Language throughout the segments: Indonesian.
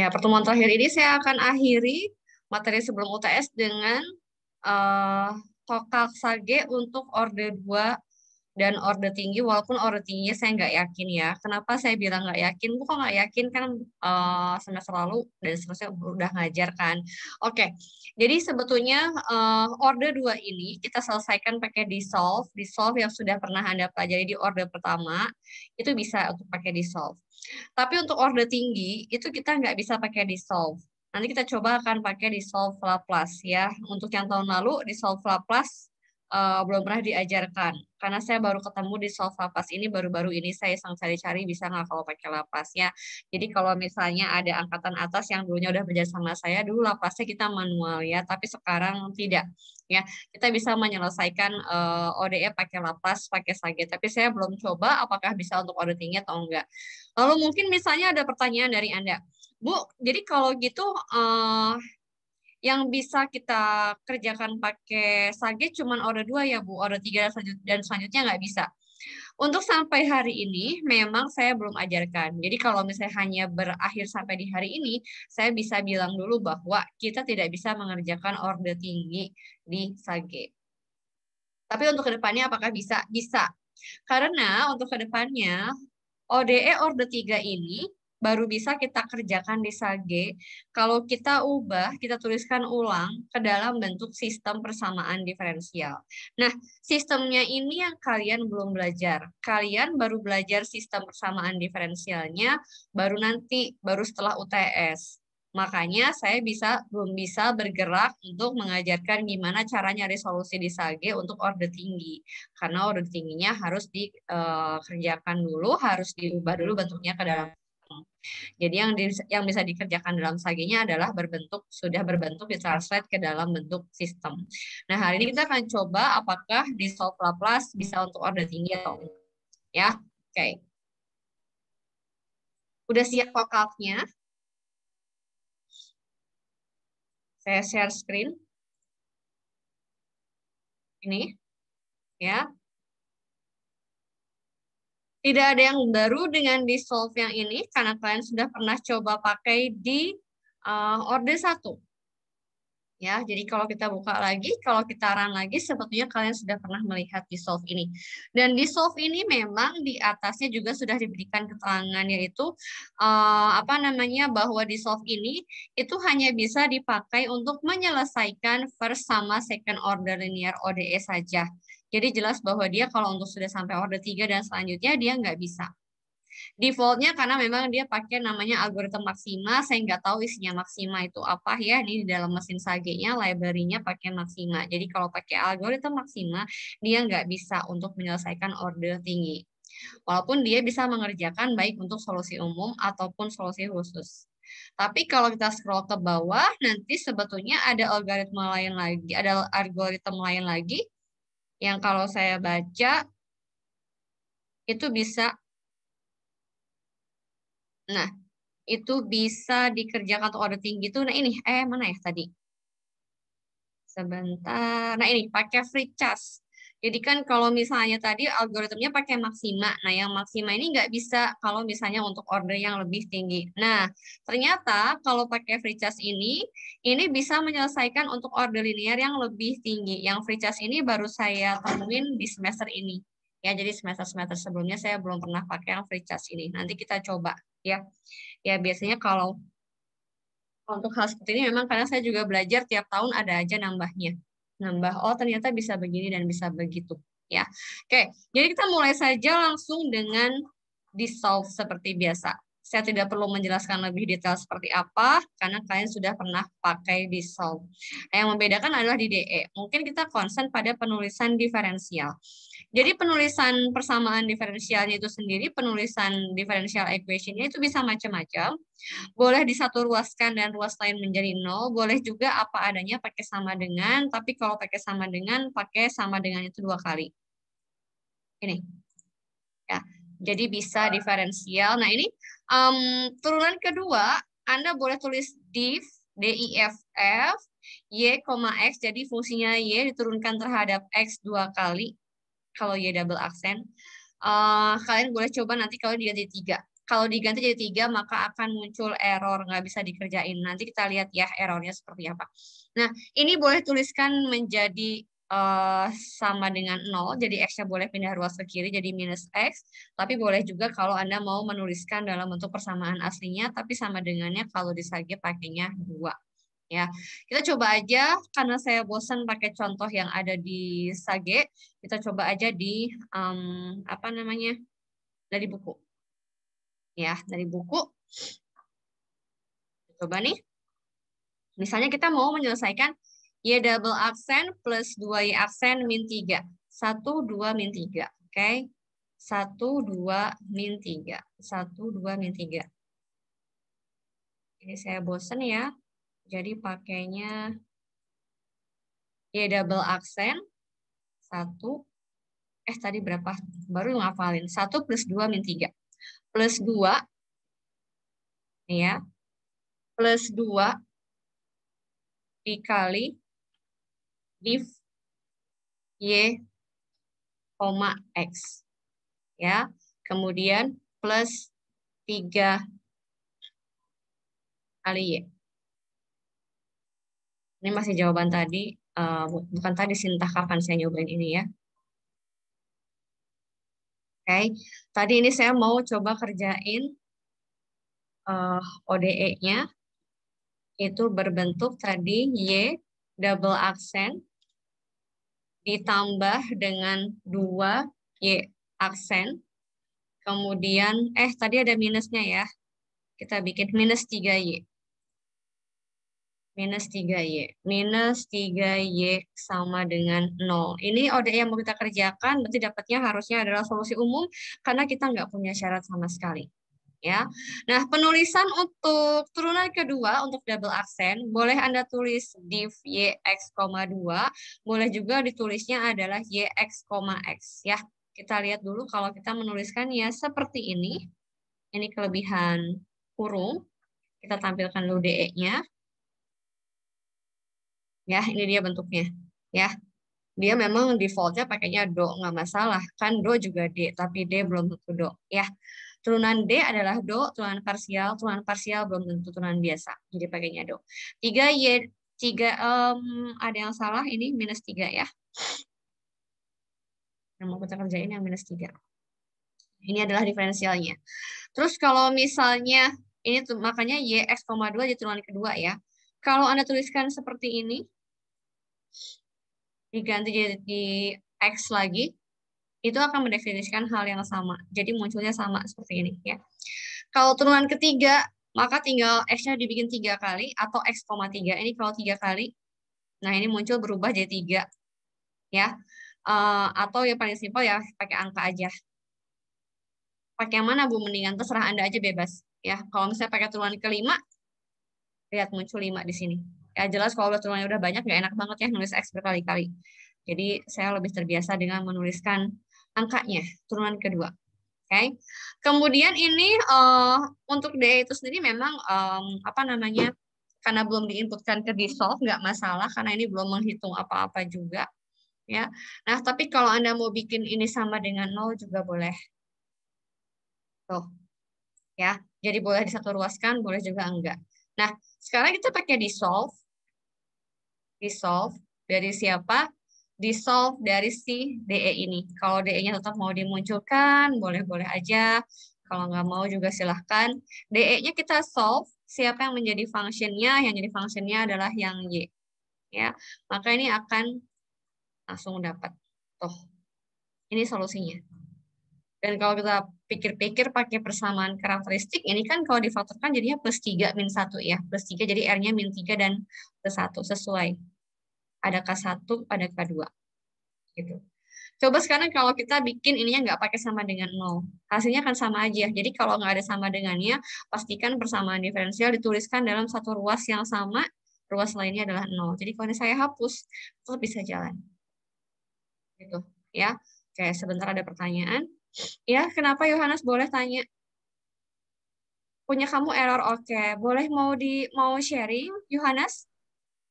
Ya, pertemuan terakhir ini saya akan akhiri materi sebelum UTS dengan uh, eh, Tokak sage untuk orde 2 dan order tinggi walaupun order tingginya saya nggak yakin ya kenapa saya bilang nggak yakin kok nggak yakin kan uh, semester lalu dan seterusnya udah ngajar kan. oke okay. jadi sebetulnya uh, orde dua ini kita selesaikan pakai dissolve dissolve yang sudah pernah anda pelajari di order pertama itu bisa untuk pakai dissolve tapi untuk order tinggi itu kita nggak bisa pakai dissolve Nanti kita coba akan pakai dissolve Laplace ya. Untuk yang tahun lalu dissolve Laplace uh, belum pernah diajarkan karena saya baru ketemu di soft lapas ini baru-baru ini saya sang cari-cari bisa nggak kalau pakai lapasnya jadi kalau misalnya ada angkatan atas yang dulunya udah bekerja sama saya dulu lapasnya kita manual ya tapi sekarang tidak ya kita bisa menyelesaikan uh, eh, ODE pakai lapas pakai sage tapi saya belum coba apakah bisa untuk auditingnya atau enggak lalu mungkin misalnya ada pertanyaan dari anda Bu, jadi kalau gitu uh, yang bisa kita kerjakan pakai sage cuma order dua ya Bu, order tiga dan selanjutnya nggak bisa. Untuk sampai hari ini, memang saya belum ajarkan. Jadi kalau misalnya hanya berakhir sampai di hari ini, saya bisa bilang dulu bahwa kita tidak bisa mengerjakan order tinggi di Sage. Tapi untuk kedepannya apakah bisa? Bisa. Karena untuk kedepannya, ODE order tiga ini baru bisa kita kerjakan di SAGE kalau kita ubah, kita tuliskan ulang ke dalam bentuk sistem persamaan diferensial. Nah, sistemnya ini yang kalian belum belajar. Kalian baru belajar sistem persamaan diferensialnya baru nanti, baru setelah UTS. Makanya saya bisa belum bisa bergerak untuk mengajarkan gimana cara nyari solusi di SAGE untuk order tinggi. Karena order tingginya harus dikerjakan eh, dulu, harus diubah dulu bentuknya ke dalam jadi yang di, yang bisa dikerjakan dalam saginya adalah berbentuk sudah berbentuk translate ke dalam bentuk sistem. Nah, hari ini kita akan coba apakah di solve Laplace bisa untuk order tinggi atau enggak. Ya, oke. Okay. Udah siap vokalnya? Saya share screen. Ini. Ya, tidak ada yang baru dengan di yang ini karena kalian sudah pernah coba pakai di uh, order 1. Ya, jadi kalau kita buka lagi, kalau kita run lagi, sebetulnya kalian sudah pernah melihat di ini. Dan di ini memang di atasnya juga sudah diberikan keterangan yaitu uh, apa namanya bahwa di ini itu hanya bisa dipakai untuk menyelesaikan first sama second order linear ODE saja. Jadi jelas bahwa dia kalau untuk sudah sampai order 3 dan selanjutnya dia nggak bisa. Defaultnya karena memang dia pakai namanya algoritma maksima, saya nggak tahu isinya maksima itu apa ya, ini di dalam mesin sagenya library-nya pakai maksima. Jadi kalau pakai algoritma maksima, dia nggak bisa untuk menyelesaikan order tinggi. Walaupun dia bisa mengerjakan baik untuk solusi umum ataupun solusi khusus. Tapi kalau kita scroll ke bawah, nanti sebetulnya ada algoritma lain lagi, ada algoritma lain lagi yang kalau saya baca itu bisa nah itu bisa dikerjakan untuk order tinggi itu nah ini eh mana ya tadi sebentar nah ini pakai free charge jadi kan kalau misalnya tadi algoritmnya pakai maksima, nah yang maksima ini nggak bisa kalau misalnya untuk order yang lebih tinggi. Nah ternyata kalau pakai free charge ini, ini bisa menyelesaikan untuk order linear yang lebih tinggi. Yang free charge ini baru saya temuin di semester ini. Ya, jadi semester-semester sebelumnya saya belum pernah pakai yang free charge ini. Nanti kita coba ya. Ya, biasanya kalau untuk hal seperti ini memang karena saya juga belajar tiap tahun ada aja nambahnya nambah oh ternyata bisa begini dan bisa begitu ya. Oke, jadi kita mulai saja langsung dengan di seperti biasa. Saya tidak perlu menjelaskan lebih detail seperti apa, karena kalian sudah pernah pakai di Yang membedakan adalah di DE. Mungkin kita konsen pada penulisan diferensial. Jadi penulisan persamaan diferensialnya itu sendiri, penulisan diferensial equationnya itu bisa macam-macam. Boleh di disatu ruaskan dan ruas lain menjadi nol, boleh juga apa adanya pakai sama dengan, tapi kalau pakai sama dengan, pakai sama dengan itu dua kali. Ini. Ya, jadi bisa diferensial. Nah ini um, turunan kedua, Anda boleh tulis div, DIFF, Y, X, jadi fungsinya Y diturunkan terhadap X dua kali kalau Y double aksen. Uh, eh, kalian boleh coba nanti kalau diganti tiga. Kalau diganti jadi tiga, maka akan muncul error, nggak bisa dikerjain. Nanti kita lihat ya errornya seperti apa. Nah, ini boleh tuliskan menjadi uh, sama dengan nol, jadi X-nya boleh pindah ruas ke kiri, jadi minus X, tapi boleh juga kalau Anda mau menuliskan dalam bentuk persamaan aslinya, tapi sama dengannya kalau disagi pakainya dua ya. Kita coba aja karena saya bosan pakai contoh yang ada di Sage, kita coba aja di um, apa namanya? dari buku. Ya, dari buku. Coba nih. Misalnya kita mau menyelesaikan Y double aksen plus 2Y aksen min 3. 1, 2, min 3. Oke. Okay? 1, 2, min 3. 1, 2, min 3. Ini saya bosen ya. Jadi pakainya Y ya double aksen. Satu. Eh tadi berapa? Baru ngafalin. Satu plus dua min tiga. Plus dua. Ya. Plus dua dikali div Y, koma X. Ya. Kemudian plus tiga kali Y. Ini masih jawaban tadi, uh, bukan tadi sih, entah kapan saya nyobain ini ya. Oke, okay. tadi ini saya mau coba kerjain uh, eh, ODE-nya. Itu berbentuk tadi Y double aksen ditambah dengan dua Y aksen. Kemudian, eh tadi ada minusnya ya. Kita bikin minus 3Y minus 3Y. Minus 3Y sama dengan 0. Ini ODE yang mau kita kerjakan, berarti dapatnya harusnya adalah solusi umum, karena kita nggak punya syarat sama sekali. Ya, Nah, penulisan untuk turunan kedua untuk double aksen, boleh Anda tulis div YX,2, dua boleh juga ditulisnya adalah YX,X. x. Ya, kita lihat dulu kalau kita menuliskan ya seperti ini. Ini kelebihan kurung. Kita tampilkan dulu DE-nya ya ini dia bentuknya ya dia memang defaultnya pakainya do nggak masalah kan do juga d tapi d belum tentu do ya turunan d adalah do turunan parsial turunan parsial belum tentu turunan biasa jadi pakainya do tiga y tiga um, ada yang salah ini minus tiga ya yang mau kita kerjain yang minus tiga ini adalah diferensialnya terus kalau misalnya ini tuh, makanya y x 2 jadi turunan kedua ya kalau anda tuliskan seperti ini diganti jadi X lagi, itu akan mendefinisikan hal yang sama. Jadi munculnya sama seperti ini. ya. Kalau turunan ketiga, maka tinggal X-nya dibikin tiga kali atau X, tiga Ini kalau tiga kali, nah ini muncul berubah jadi tiga. Ya. Uh, atau ya paling simpel ya pakai angka aja. Pakai yang mana Bu? Mendingan terserah Anda aja bebas. ya. Kalau misalnya pakai turunan kelima, lihat muncul lima di sini. Ya jelas kalau tulangnya udah banyak nggak enak banget ya nulis X berkali-kali. Jadi saya lebih terbiasa dengan menuliskan angkanya, turunan kedua. Oke. Okay? Kemudian ini uh, untuk DE itu sendiri memang um, apa namanya? karena belum diinputkan ke dissolve nggak masalah karena ini belum menghitung apa-apa juga ya. Nah, tapi kalau Anda mau bikin ini sama dengan nol juga boleh. Tuh. Ya, jadi boleh disatu ruaskan, boleh juga enggak. Nah, sekarang kita pakai dissolve dissolve dari siapa? dissolve dari si DE ini. Kalau DE-nya tetap mau dimunculkan, boleh-boleh aja. Kalau nggak mau juga silahkan. DE-nya kita solve. Siapa yang menjadi fungsinya? Yang jadi fungsinya adalah yang Y. Ya, maka ini akan langsung dapat. Tuh, ini solusinya. Dan kalau kita pikir-pikir pakai persamaan karakteristik, ini kan kalau difaktorkan jadinya plus 3 min 1 ya. Plus 3 jadi R-nya min 3 dan plus 1 sesuai ada K1, ada K2. Gitu. Coba sekarang kalau kita bikin ininya nggak pakai sama dengan 0. Hasilnya akan sama aja. Jadi kalau nggak ada sama dengannya, pastikan persamaan diferensial dituliskan dalam satu ruas yang sama, ruas lainnya adalah 0. Jadi kalau saya hapus, terus bisa jalan. Gitu, ya. Oke, sebentar ada pertanyaan. Ya, kenapa Yohanes boleh tanya? Punya kamu error oke. Okay. Boleh mau di mau sharing, Yohanes?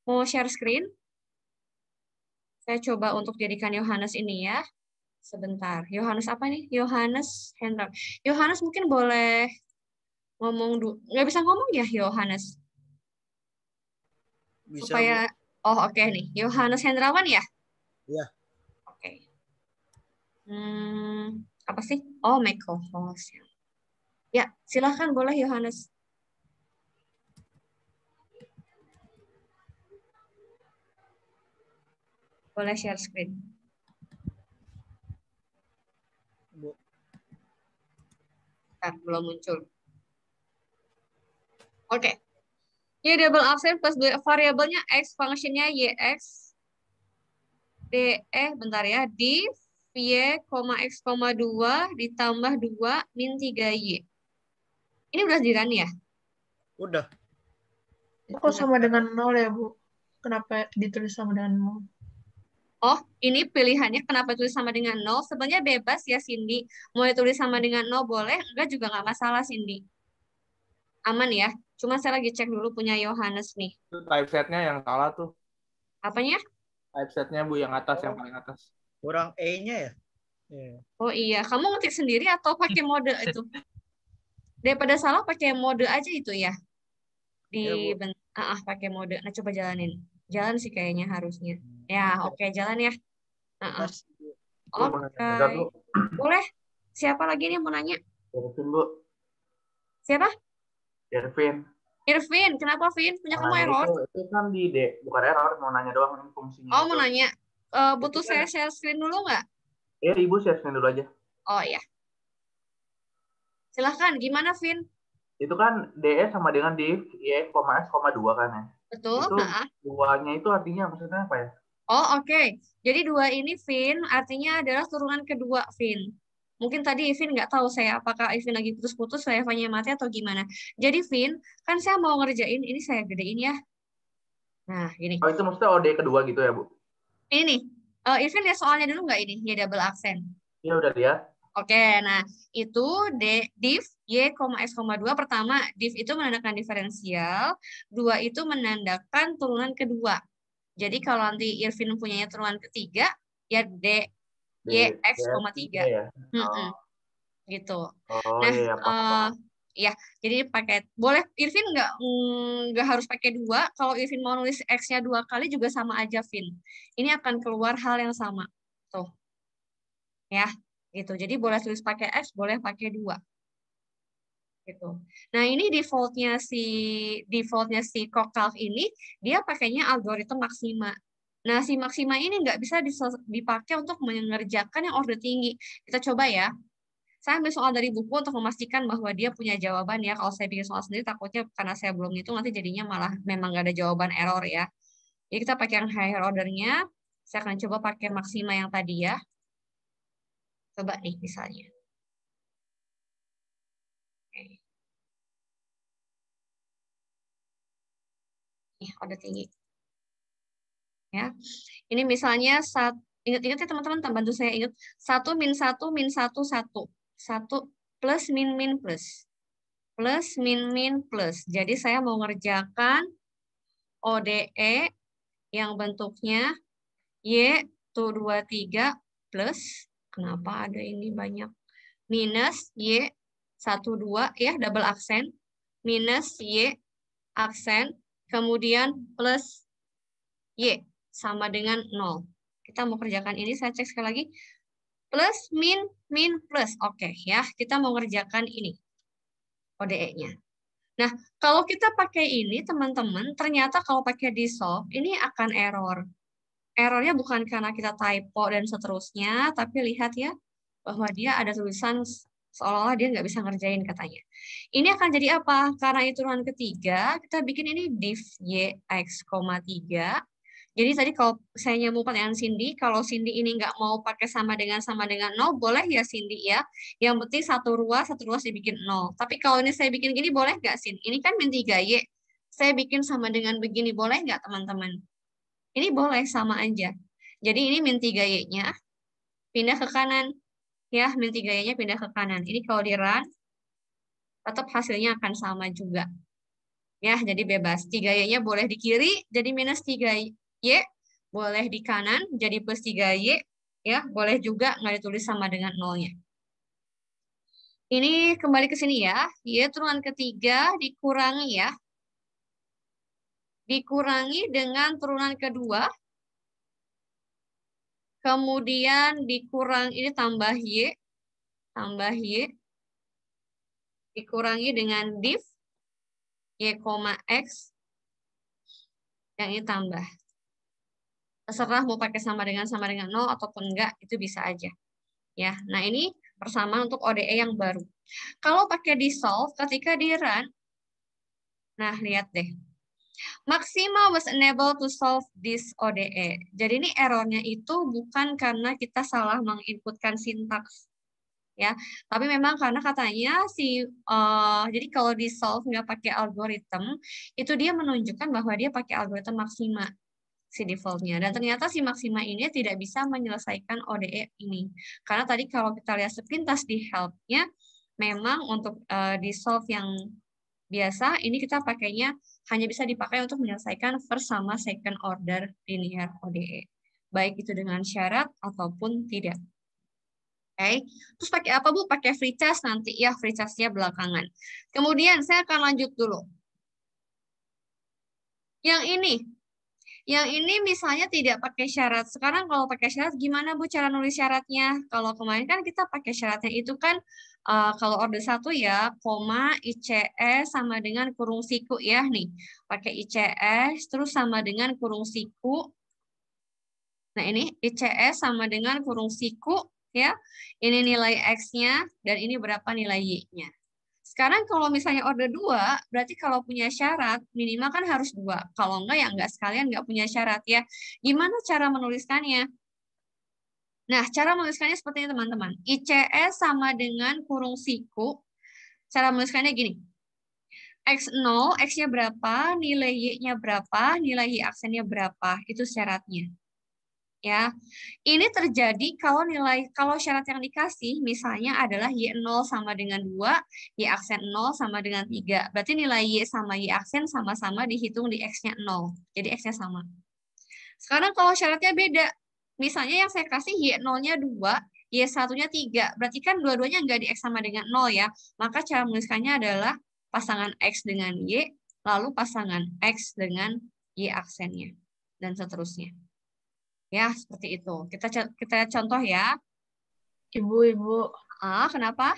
Mau share screen? Saya coba hmm. untuk jadikan Yohanes ini ya. Sebentar. Yohanes apa nih? Yohanes Hendrawan Yohanes mungkin boleh ngomong dulu. Nggak bisa ngomong ya Yohanes? Supaya... Oh oke okay nih. Yohanes Hendrawan ya? Iya. Oke. Okay. Hmm, apa sih? Oh, Meko host. Ya, silahkan boleh Yohanes. Boleh share screen. Bentar, belum muncul. Oke. Okay. Y double absen plus dua variabelnya x, functionnya yx, d, eh bentar ya, di y, x, 2 ditambah 2 min 3y. Ini udah dirani ya? Udah. Kok sama dengan nol ya, Bu? Kenapa ditulis sama dengan nol? oh ini pilihannya kenapa tulis sama dengan nol? Sebenarnya bebas ya Cindy. Mau ditulis sama dengan nol boleh, enggak juga nggak masalah Cindy. Aman ya? Cuma saya lagi cek dulu punya Yohanes nih. Itu typesetnya yang salah tuh. Apanya? Typesetnya Bu, yang atas, yang paling atas. Kurang E-nya ya? Yeah. Oh iya, kamu ngetik sendiri atau pakai mode itu? Daripada salah pakai mode aja itu ya? Iya, Di Yeah, ah, ah, pakai mode. Nah, coba jalanin. Jalan sih kayaknya harusnya. Hmm. Ya, oke, okay, jalan ya. Uh -uh. Oke. Okay. Boleh? Siapa lagi nih yang mau nanya? Irvin, Bu. Siapa? Irvin. Irvin, kenapa Vin? Punya nah, kamu error? Itu, kan di D, bukan error, mau nanya doang fungsinya. Oh, itu. mau nanya. Uh, butuh saya kan- share screen dulu nggak? Iya, Ibu share screen dulu aja. Oh, iya. Silahkan, gimana Vin? Itu kan DS e sama dengan div, Y, e, S, 2 kan ya? Betul. Itu, nah. 2-nya itu artinya maksudnya apa ya? Oh, oke. Okay. Jadi dua ini Vin, artinya adalah turunan kedua Vin. Mungkin tadi Vin nggak tahu saya apakah Vin lagi putus-putus, saya fanya mati atau gimana. Jadi Vin, kan saya mau ngerjain, ini saya gedein ya. Nah, ini. Oh, itu maksudnya OD kedua gitu ya, Bu? Ini nih. Uh, oh, Ivin lihat soalnya dulu nggak ini? Ya, double aksen. Iya, udah dia. Oke, nah itu D, div y, s, 2 pertama div itu menandakan diferensial, dua itu menandakan turunan kedua. Jadi kalau nanti Irvin punya turunan ketiga, ya D, Y, X, koma tiga. Ya? Oh. Gitu. Oh, nah, iya, uh, ya jadi pakai boleh Irvin nggak mm, nggak harus pakai dua kalau Irvin mau nulis x-nya dua kali juga sama aja Vin ini akan keluar hal yang sama tuh ya gitu jadi boleh tulis pakai x boleh pakai dua gitu. Nah ini defaultnya si defaultnya si Kokalf ini dia pakainya algoritma maksima. Nah si maksima ini nggak bisa dipakai untuk mengerjakan yang order tinggi. Kita coba ya. Saya ambil soal dari buku untuk memastikan bahwa dia punya jawaban ya. Kalau saya bikin soal sendiri takutnya karena saya belum itu nanti jadinya malah memang nggak ada jawaban error ya. Jadi kita pakai yang higher ordernya. Saya akan coba pakai maksima yang tadi ya. Coba nih misalnya. nih order tinggi. Ya, ini misalnya satu ingat-ingat ya teman-teman, bantu saya ingat satu min satu min satu satu satu plus min min plus plus min min plus. Jadi saya mau ngerjakan ODE yang bentuknya Y tuh 23 plus kenapa ada ini banyak minus Y 12 ya double aksen minus Y aksen kemudian plus Y sama dengan 0. Kita mau kerjakan ini, saya cek sekali lagi. Plus, min, min, plus. Oke okay, ya, kita mau kerjakan ini. ODE-nya. Nah, kalau kita pakai ini, teman-teman, ternyata kalau pakai di solve ini akan error. Errornya bukan karena kita typo dan seterusnya, tapi lihat ya, bahwa dia ada tulisan seolah-olah dia nggak bisa ngerjain katanya. Ini akan jadi apa? Karena itu turunan ketiga, kita bikin ini div y yx, 3. Jadi tadi kalau saya nyambung pertanyaan Cindy, kalau Cindy ini nggak mau pakai sama dengan sama dengan nol, boleh ya Cindy ya. Yang penting satu ruas, satu ruas dibikin nol. Tapi kalau ini saya bikin gini, boleh nggak Cindy? Ini kan min 3Y. Saya bikin sama dengan begini, boleh nggak teman-teman? Ini boleh, sama aja. Jadi ini min 3Y-nya, pindah ke kanan ya dan nya pindah ke kanan. Ini kalau di run, tetap hasilnya akan sama juga. Ya, jadi bebas. 3 nya boleh di kiri, jadi minus 3Y. Boleh di kanan, jadi plus 3Y. Ya, boleh juga nggak ditulis sama dengan nolnya. Ini kembali ke sini ya. Y turunan ketiga dikurangi ya. Dikurangi dengan turunan kedua Kemudian dikurang ini tambah Y. Tambah Y. Dikurangi dengan div. Y, X. Yang ini tambah. Terserah mau pakai sama dengan sama dengan 0 ataupun enggak, itu bisa aja. ya. Nah ini persamaan untuk ODE yang baru. Kalau pakai di solve, ketika di run, nah lihat deh. Maxima was unable to solve this ODE. Jadi ini errornya itu bukan karena kita salah menginputkan sintaks ya, tapi memang karena katanya si uh, jadi kalau di solve nggak pakai algoritma, itu dia menunjukkan bahwa dia pakai algoritma maksima si defaultnya dan ternyata si maksima ini tidak bisa menyelesaikan ODE ini karena tadi kalau kita lihat sepintas di helpnya memang untuk uh, di solve yang biasa ini kita pakainya hanya bisa dipakai untuk menyelesaikan first sama second order linear ODE. Baik itu dengan syarat ataupun tidak. Oke. Okay. Terus pakai apa, Bu? Pakai free charge nanti. Ya, free charge-nya belakangan. Kemudian saya akan lanjut dulu. Yang ini, yang ini misalnya tidak pakai syarat. Sekarang kalau pakai syarat, gimana Bu cara nulis syaratnya? Kalau kemarin kan kita pakai syaratnya itu kan uh, kalau order satu ya, koma, ICS sama dengan kurung siku ya nih. Pakai ICS terus sama dengan kurung siku. Nah ini ICS sama dengan kurung siku ya. Ini nilai X-nya dan ini berapa nilai Y-nya. Sekarang kalau misalnya order dua, berarti kalau punya syarat, minimal kan harus dua. Kalau enggak, ya enggak sekalian enggak punya syarat ya. Gimana cara menuliskannya? Nah, cara menuliskannya seperti ini, teman-teman. ICS e sama dengan kurung siku. Cara menuliskannya gini. X0, X-nya berapa, nilai Y-nya berapa, nilai Y aksennya berapa. Itu syaratnya ya. Ini terjadi kalau nilai kalau syarat yang dikasih misalnya adalah Y0 sama dengan 2, Y aksen 0 sama dengan 3. Berarti nilai Y sama Y aksen sama-sama dihitung di X-nya 0. Jadi X-nya sama. Sekarang kalau syaratnya beda. Misalnya yang saya kasih Y0-nya 2, Y1-nya 3. Berarti kan dua-duanya nggak di X sama dengan 0 ya. Maka cara menuliskannya adalah pasangan X dengan Y, lalu pasangan X dengan Y aksennya, dan seterusnya. Ya, seperti itu. Kita kita contoh ya. Ibu, ibu. Ah, kenapa?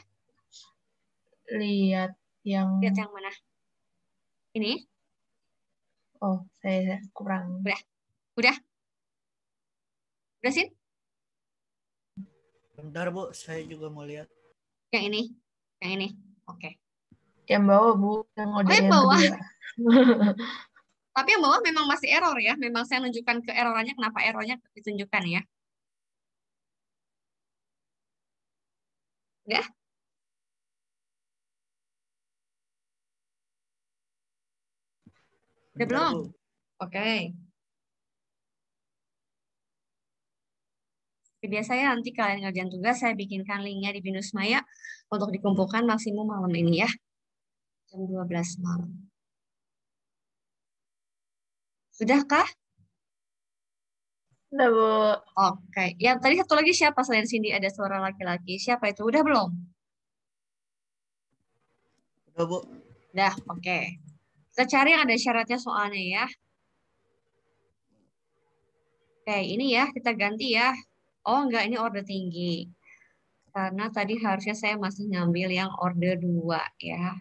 Lihat yang Lihat yang mana? Ini? Oh, saya kurang. Udah. Udah. Udah sih? Bentar, Bu. Saya juga mau lihat. Yang ini. Yang ini. Oke. Okay. Yang bawah, Bu. Yang, oh, yang bawah. Tapi yang bawah memang masih error ya. Memang saya nunjukkan ke errornya, kenapa errornya ditunjukkan ya. Ya. Udah belum? Oke. Okay. biasanya nanti kalian ngerjain tugas, saya bikinkan linknya di Binus Maya untuk dikumpulkan maksimum malam ini ya. Jam 12 malam. Sudahkah? Udah, Bu. Oke. Yang tadi satu lagi siapa selain Cindy ada suara laki-laki? Siapa itu? Udah belum? Udah, Bu. Sudah, oke. Kita cari yang ada syaratnya soalnya ya. Oke, ini ya kita ganti ya. Oh, enggak ini order tinggi. Karena tadi harusnya saya masih ngambil yang order dua ya.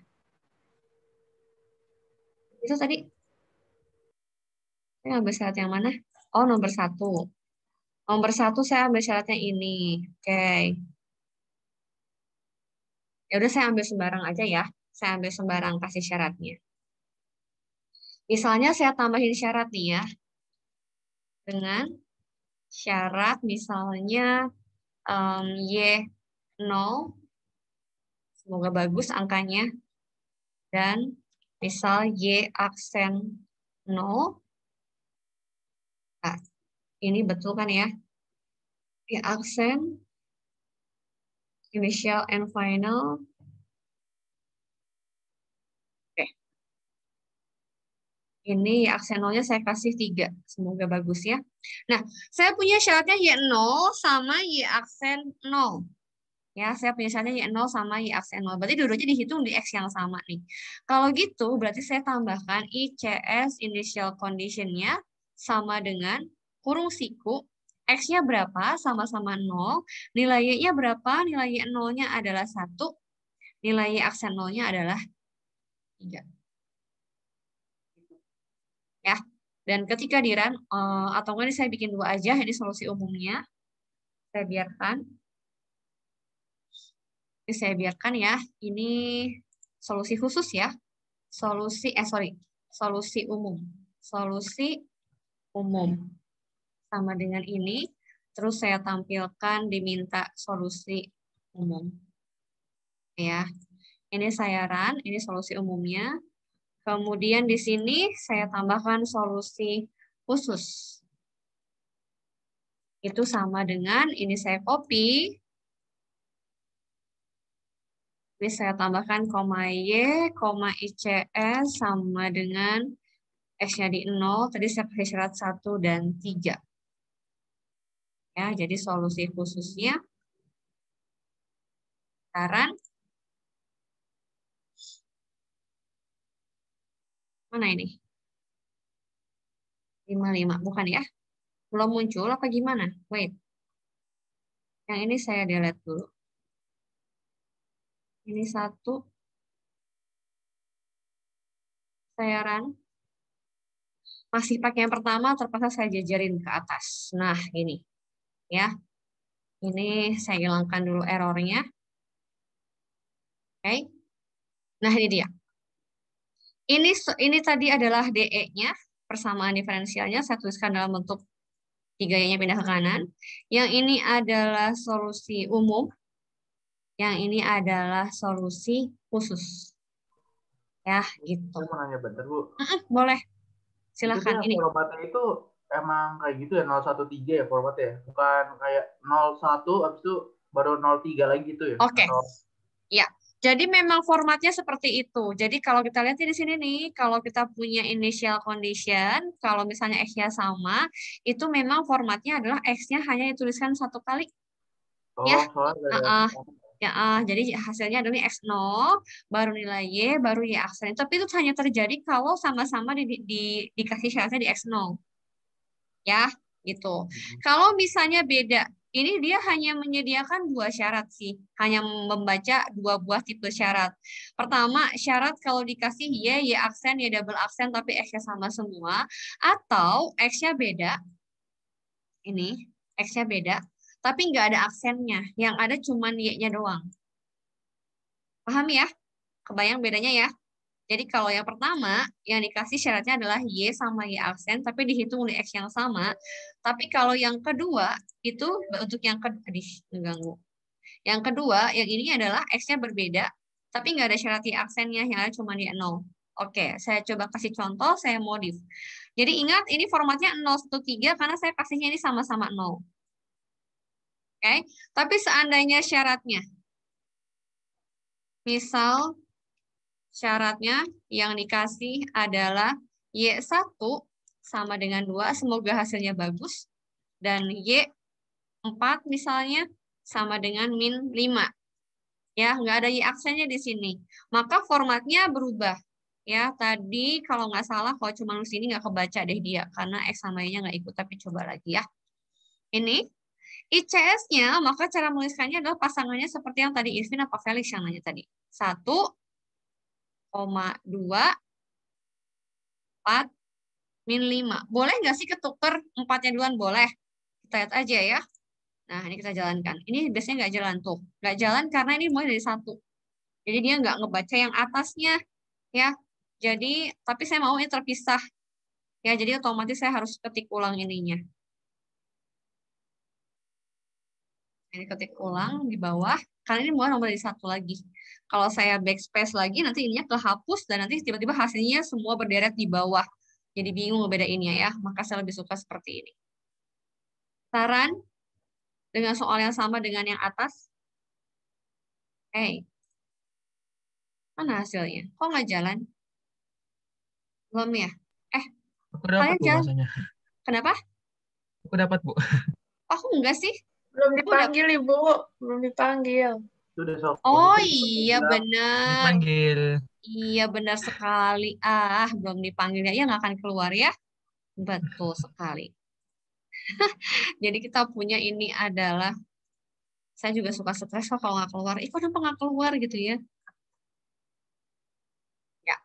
Itu tadi saya ambil syarat yang mana? Oh, nomor satu. Nomor satu saya ambil syaratnya ini. Oke. Okay. Ya udah saya ambil sembarang aja ya. Saya ambil sembarang kasih syaratnya. Misalnya saya tambahin syarat nih ya. Dengan syarat misalnya um, Y 0. Semoga bagus angkanya. Dan misal Y aksen 0 Nah, ini betul kan ya? Ya, aksen, initial and final. Oke. Ini ya, aksen nolnya saya kasih tiga. Semoga bagus ya. Nah, saya punya syaratnya Y0 sama Y aksen 0. Ya, saya punya syaratnya Y0 sama Y aksen 0. Berarti dua-duanya dihitung di X yang sama nih. Kalau gitu, berarti saya tambahkan ICS initial condition sama dengan kurung siku X-nya berapa? Sama-sama 0. Nilai Y-nya berapa? Nilai Y nolnya adalah 1. Nilai aksen nolnya adalah 3. Ya. Dan ketika diran, eh, atau ini saya bikin dua aja, ini solusi umumnya. Saya biarkan. Ini saya biarkan ya. Ini solusi khusus ya. Solusi, eh sorry, solusi umum. Solusi umum. Iya. Sama dengan ini, terus saya tampilkan diminta solusi umum. Ya, ini saya run, ini solusi umumnya. Kemudian di sini saya tambahkan solusi khusus. Itu sama dengan ini saya copy, ini saya tambahkan koma Y, koma ICS sama dengan x nya di 0, tadi saya pakai syarat 1 dan 3. Ya, jadi solusi khususnya sekarang mana ini? 55, bukan ya? Belum muncul apa gimana? Wait. Yang ini saya delete dulu. Ini satu. Saya run masih pakai yang pertama terpaksa saya jajarin ke atas. Nah, ini. Ya. Ini saya hilangkan dulu errornya. Oke. Nah, ini dia. Ini ini tadi adalah DE-nya, persamaan diferensialnya saya tuliskan dalam bentuk tiga nya pindah ke kanan. Yang ini adalah solusi umum. Yang ini adalah solusi khusus. Ya, gitu. Mau nanya bentar, Bu. Uh -uh, boleh silahkan ini formatnya itu emang kayak gitu ya 013 ya formatnya ya? bukan kayak 01 abis itu baru 03 lagi gitu ya oke okay. ya jadi memang formatnya seperti itu. Jadi kalau kita lihat di sini nih, kalau kita punya initial condition, kalau misalnya X-nya sama, itu memang formatnya adalah X-nya hanya dituliskan satu kali. Oh, ya. Uh -uh. Ya, uh, jadi hasilnya adalah X0, baru nilai Y, baru Y aksen. Tapi itu hanya terjadi kalau sama-sama di, di, di, dikasih syaratnya di X0. Ya, gitu. Hmm. Kalau misalnya beda, ini dia hanya menyediakan dua syarat sih, hanya membaca dua buah tipe syarat. Pertama, syarat kalau dikasih Y, Y aksen, Y double aksen, tapi X-nya sama semua, atau X-nya beda, ini, X-nya beda, tapi nggak ada aksennya. Yang ada cuman Y-nya doang. Paham ya? Kebayang bedanya ya? Jadi kalau yang pertama, yang dikasih syaratnya adalah Y sama Y aksen, tapi dihitung oleh X yang sama. Tapi kalau yang kedua, itu untuk yang kedua, adih, mengganggu. Yang kedua, yang ini adalah X-nya berbeda, tapi nggak ada syarat Y aksennya, yang ada cuma Y 0. Oke, saya coba kasih contoh, saya modif. Jadi ingat, ini formatnya 013 karena saya kasihnya ini sama-sama 0. Okay? Tapi seandainya syaratnya, misal syaratnya yang dikasih adalah Y1 sama dengan 2, semoga hasilnya bagus, dan Y4 misalnya sama dengan min 5. Ya, nggak ada Y aksennya di sini. Maka formatnya berubah. Ya, tadi kalau nggak salah, kalau cuma di sini nggak kebaca deh dia, karena X sama Y-nya nggak ikut, tapi coba lagi ya. Ini ICS-nya, maka cara menuliskannya adalah pasangannya seperti yang tadi Irvin apa Felix yang nanya tadi. 1, 2, 4, min 5. Boleh nggak sih ketuker 4-nya duluan? Boleh. Kita lihat aja ya. Nah, ini kita jalankan. Ini biasanya nggak jalan tuh. Nggak jalan karena ini mulai dari satu. Jadi dia nggak ngebaca yang atasnya. ya. Jadi, tapi saya mau ini terpisah. Ya, jadi otomatis saya harus ketik ulang ininya. Ini ketik ulang di bawah. Karena ini bukan nomor dari satu lagi. Kalau saya backspace lagi, nanti ininya kehapus dan nanti tiba-tiba hasilnya semua berderet di bawah. Jadi bingung ini ya. Maka saya lebih suka seperti ini. Saran dengan soal yang sama dengan yang atas? Hey, Mana hasilnya? Kok nggak jalan? Belum ya? Eh, Aku jalan. Kenapa? Aku dapat, Bu. Oh, aku enggak sih belum dipanggil udah. ibu belum dipanggil oh iya benar dipanggil iya benar sekali ah belum dipanggil ya iya, nggak akan keluar ya betul sekali jadi kita punya ini adalah saya juga suka stres kalau nggak keluar eh kenapa nggak keluar gitu ya ya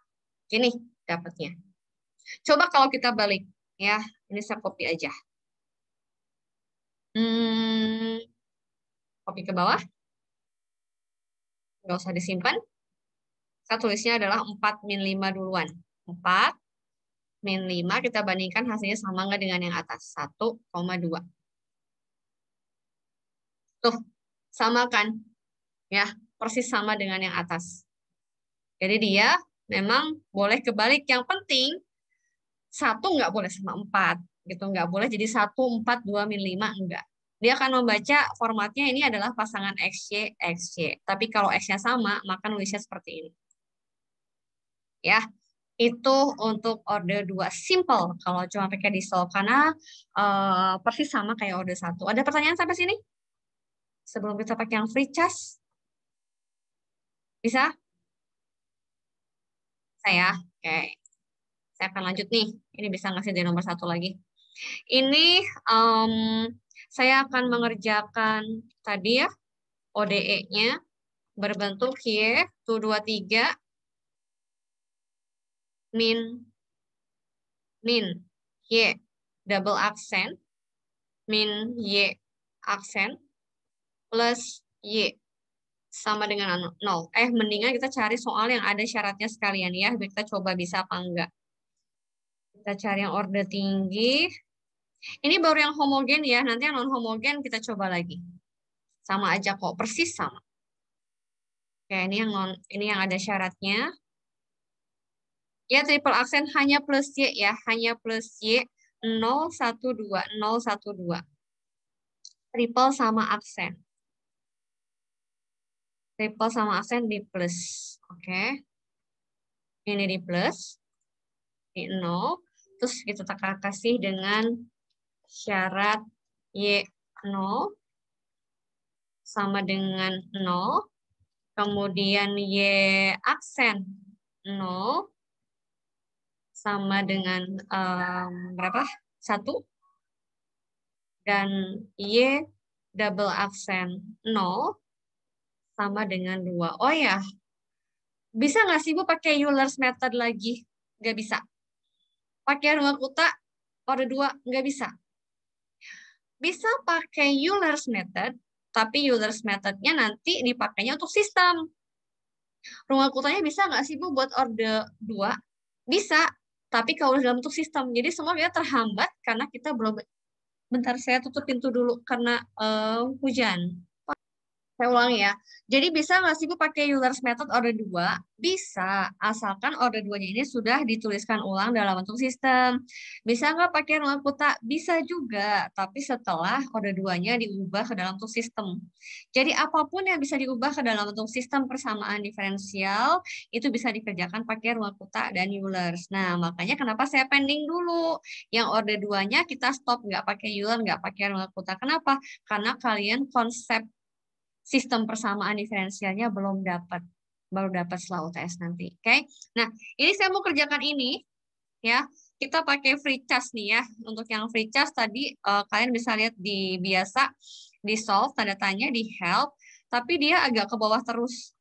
gini dapatnya coba kalau kita balik ya ini saya copy aja hmm, copy ke bawah. Nggak usah disimpan. Saya tulisnya adalah 4 min 5 duluan. 4 min 5 kita bandingkan hasilnya sama nggak dengan yang atas. 1,2. Tuh, sama kan? Ya, persis sama dengan yang atas. Jadi dia memang boleh kebalik. Yang penting, satu nggak boleh sama empat. Gitu, nggak boleh jadi satu, empat, dua, min lima, enggak dia akan membaca formatnya ini adalah pasangan XC, XC. Tapi kalau X-nya sama, maka nulisnya seperti ini. Ya, itu untuk order 2 simple kalau cuma pakai diesel karena uh, persis sama kayak order 1. Ada pertanyaan sampai sini? Sebelum kita pakai yang free charge. Bisa? Saya, oke. Okay saya akan lanjut nih. Ini bisa ngasih di nomor satu lagi. Ini um, saya akan mengerjakan tadi ya ODE-nya berbentuk Y 223 min min Y double aksen min Y aksen plus Y sama dengan 0. Eh, mendingan kita cari soal yang ada syaratnya sekalian ya. Kita coba bisa apa enggak. Kita cari yang order tinggi. Ini baru yang homogen ya, nanti yang non homogen kita coba lagi. Sama aja kok, persis sama. Oke, ini yang non ini yang ada syaratnya. Ya, triple aksen hanya plus Y ya, hanya plus Y satu dua. Triple sama aksen. Triple sama aksen di plus. Oke. Ini di plus, di 0. Terus kita kasih dengan syarat Y0 sama dengan 0. Kemudian Y aksen 0 sama dengan um, berapa? 1. Dan Y double aksen 0 sama dengan 2. Oh ya, bisa nggak sih Bu pakai Euler's method lagi? Nggak bisa. Pakai ruang kuta, orde 2, nggak bisa. Bisa pakai Euler's method, tapi Euler's methodnya nanti dipakainya untuk sistem. Rumah kutanya bisa nggak sih Bu buat order 2? Bisa, tapi kalau dalam bentuk sistem. Jadi semua kita terhambat karena kita belum... Bentar, saya tutup pintu dulu karena uh, hujan. Saya ulangi ya. Jadi bisa nggak sih Bu pakai Euler's method order 2? Bisa, asalkan order 2-nya ini sudah dituliskan ulang dalam bentuk sistem. Bisa nggak pakai ruang kuta? Bisa juga, tapi setelah order 2-nya diubah ke dalam bentuk sistem. Jadi apapun yang bisa diubah ke dalam bentuk sistem persamaan diferensial, itu bisa dikerjakan pakai ruang kuta dan Euler's. Nah, makanya kenapa saya pending dulu. Yang order 2-nya kita stop, nggak pakai Euler, nggak pakai ruang kuta. Kenapa? Karena kalian konsep sistem persamaan diferensialnya belum dapat baru dapat setelah UTS nanti. Oke. Okay? Nah, ini saya mau kerjakan ini ya. Kita pakai free charge nih ya. Untuk yang free charge tadi uh, kalian bisa lihat di biasa di solve tanda tanya di help, tapi dia agak ke bawah terus.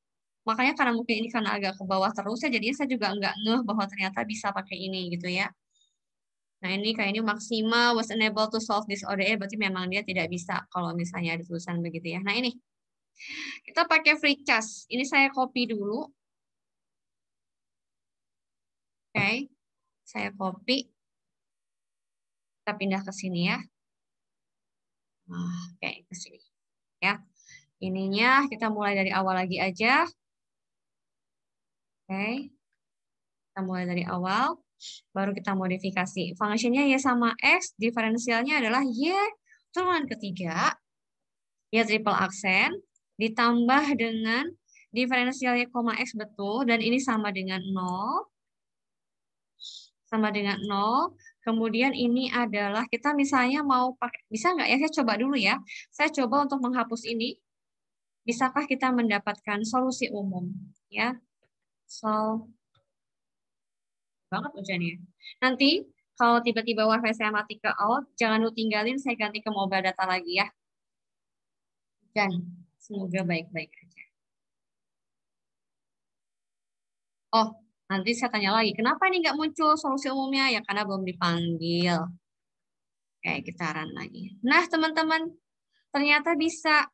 Makanya karena mungkin ini karena agak ke bawah terus ya jadinya saya juga enggak ngeh bahwa ternyata bisa pakai ini gitu ya. Nah, ini kayak ini maksima was unable to solve this ODE berarti memang dia tidak bisa kalau misalnya ada tulisan begitu ya. Nah, ini kita pakai free charge. Ini saya copy dulu. Oke, okay. saya copy. Kita pindah ke sini ya. Oke, okay, ke sini. Ya. Ininya kita mulai dari awal lagi aja. Oke. Okay. Kita mulai dari awal baru kita modifikasi. Fungsinya Y sama X, diferensialnya adalah Y turunan ketiga, Y triple aksen, ditambah dengan diferensialnya koma X betul, dan ini sama dengan nol Sama dengan nol Kemudian ini adalah, kita misalnya mau pakai, bisa nggak ya? Saya coba dulu ya. Saya coba untuk menghapus ini. Bisakah kita mendapatkan solusi umum? Ya, sol banget ujiannya Nanti kalau tiba-tiba wifi saya mati ke out, jangan lu tinggalin, saya ganti ke mobile data lagi ya. dan Semoga hmm. baik-baik aja. Oh, nanti saya tanya lagi, kenapa ini nggak muncul solusi umumnya? Ya karena belum dipanggil. Kayak kita run lagi. Nah, teman-teman, ternyata bisa.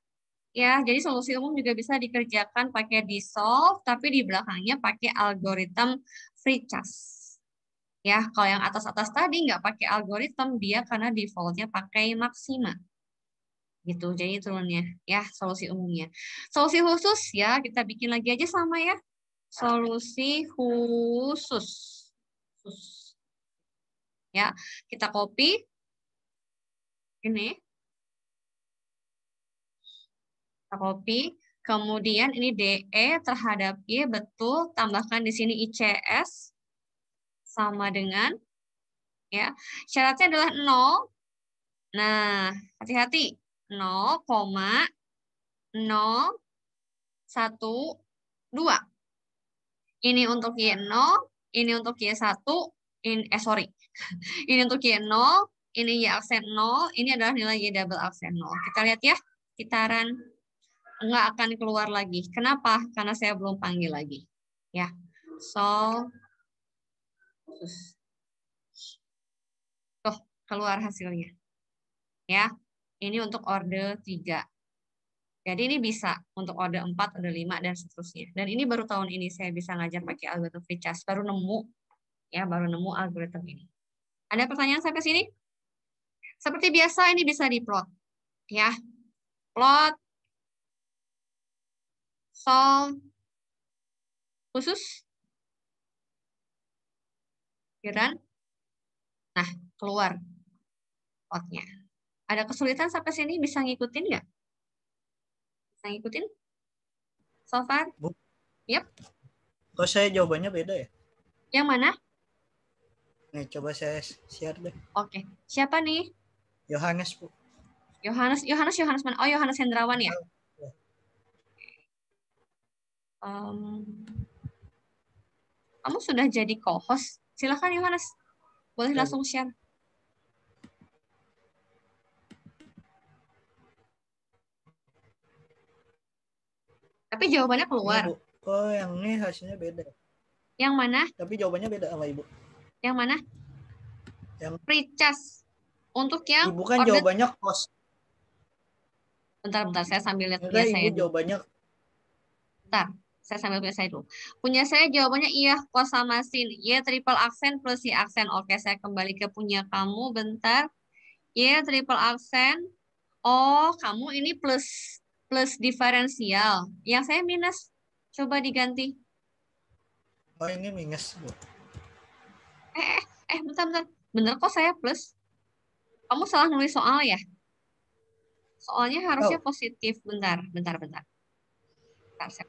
ya. Jadi solusi umum juga bisa dikerjakan pakai dissolve, tapi di belakangnya pakai algoritma free charge. Ya, kalau yang atas-atas tadi nggak pakai algoritma, dia karena defaultnya pakai maksimal gitu. Jadi turunnya ya solusi umumnya. Solusi khusus ya kita bikin lagi aja sama ya. Solusi khusus. khusus. Ya, kita copy ini. Kita copy, kemudian ini DE terhadap Y betul, tambahkan di sini ICS sama dengan ya. Syaratnya adalah nol Nah, hati-hati 0,012. Ini untuk Y0, ini untuk Y1, ini, eh sorry, ini untuk Y0, ini Y aksen 0, ini adalah nilai Y double aksen 0. Kita lihat ya, kitaran nggak akan keluar lagi. Kenapa? Karena saya belum panggil lagi. Ya, so, tuh keluar hasilnya. Ya, ini untuk order 3. Jadi ini bisa untuk order 4, order 5, dan seterusnya. Dan ini baru tahun ini saya bisa ngajar pakai algoritma Fichas. Baru nemu, ya baru nemu algoritma ini. Ada pertanyaan sampai sini? Seperti biasa ini bisa diplot. Ya. Plot, solve, khusus, iya kan? Nah, keluar plotnya. Ada kesulitan sampai sini bisa ngikutin nggak? Bisa ngikutin? So far? Bu? Yep. Kok saya jawabannya beda ya? Yang mana? Nih, coba saya share deh. Oke. Okay. Siapa nih? Yohanes, Bu. Yohanes, Yohanes, Yohanes mana? Oh, Yohanes Hendrawan ya? Um, kamu sudah jadi co-host. Silahkan, Yohanes. Boleh ya. langsung share. Tapi jawabannya keluar. Ibu, Oh, yang ini hasilnya beda. Yang mana? Tapi jawabannya beda sama Ibu. Yang mana? Yang Richas. Untuk yang Ibu kan order... jawabannya kos. Bentar, bentar. Saya sambil lihat punya saya. Ibu jawabannya Bentar. Saya sambil punya saya dulu. Punya saya jawabannya iya kos sama sin. Iya triple aksen plus si aksen. Oke, saya kembali ke punya kamu. Bentar. Iya triple aksen. Oh, kamu ini plus plus diferensial. Yang saya minus. Coba diganti. Oh, ini minus, Bu. Eh, eh, eh bentar, bentar. Bener kok saya plus? Kamu salah nulis soal ya? Soalnya harusnya oh. positif. Bentar, bentar, bentar. bentar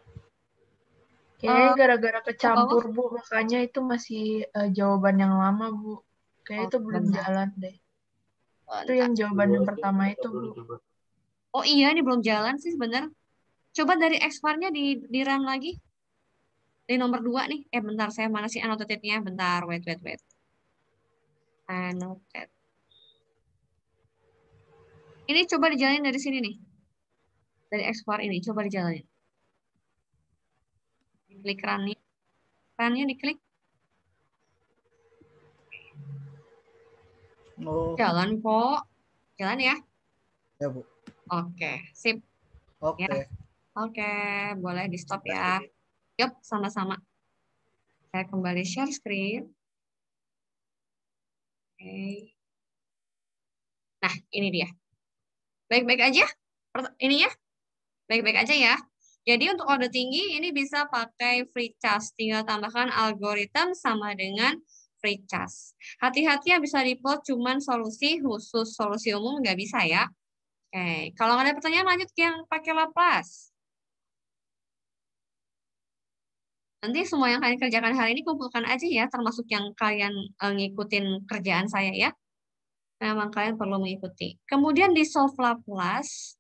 Kayaknya eh, gara-gara kecampur, Bu. Makanya itu masih uh, jawaban yang lama, Bu. Kayaknya oh, itu belum bentar. jalan deh. Bentar. Oh, itu yang jawaban yang pertama itu, Bu oh iya ini belum jalan sih sebenarnya coba dari expirednya di di run lagi di nomor dua nih eh bentar saya mana sih annotated-nya? bentar wait wait wait annotated ini coba dijalanin dari sini nih dari expired ini coba dijalanin klik Run-nya diklik oh. jalan kok jalan ya ya bu Oke, sip. Oke. Ya. Oke, boleh di stop ya. Yuk, sama-sama. Saya kembali share screen. Oke. Nah, ini dia. Baik-baik aja? Ini ya? Baik-baik aja ya? Jadi untuk order tinggi ini bisa pakai free charge. Tinggal tambahkan algoritma sama dengan free charge. Hati-hati ya bisa diplot cuman solusi khusus. Solusi umum nggak bisa ya. Oke, kalau ada pertanyaan lanjut ke yang pakai Laplace. Nanti semua yang kalian kerjakan hari ini kumpulkan aja ya, termasuk yang kalian eh, ngikutin kerjaan saya ya. Memang kalian perlu mengikuti. Kemudian di solve Laplace,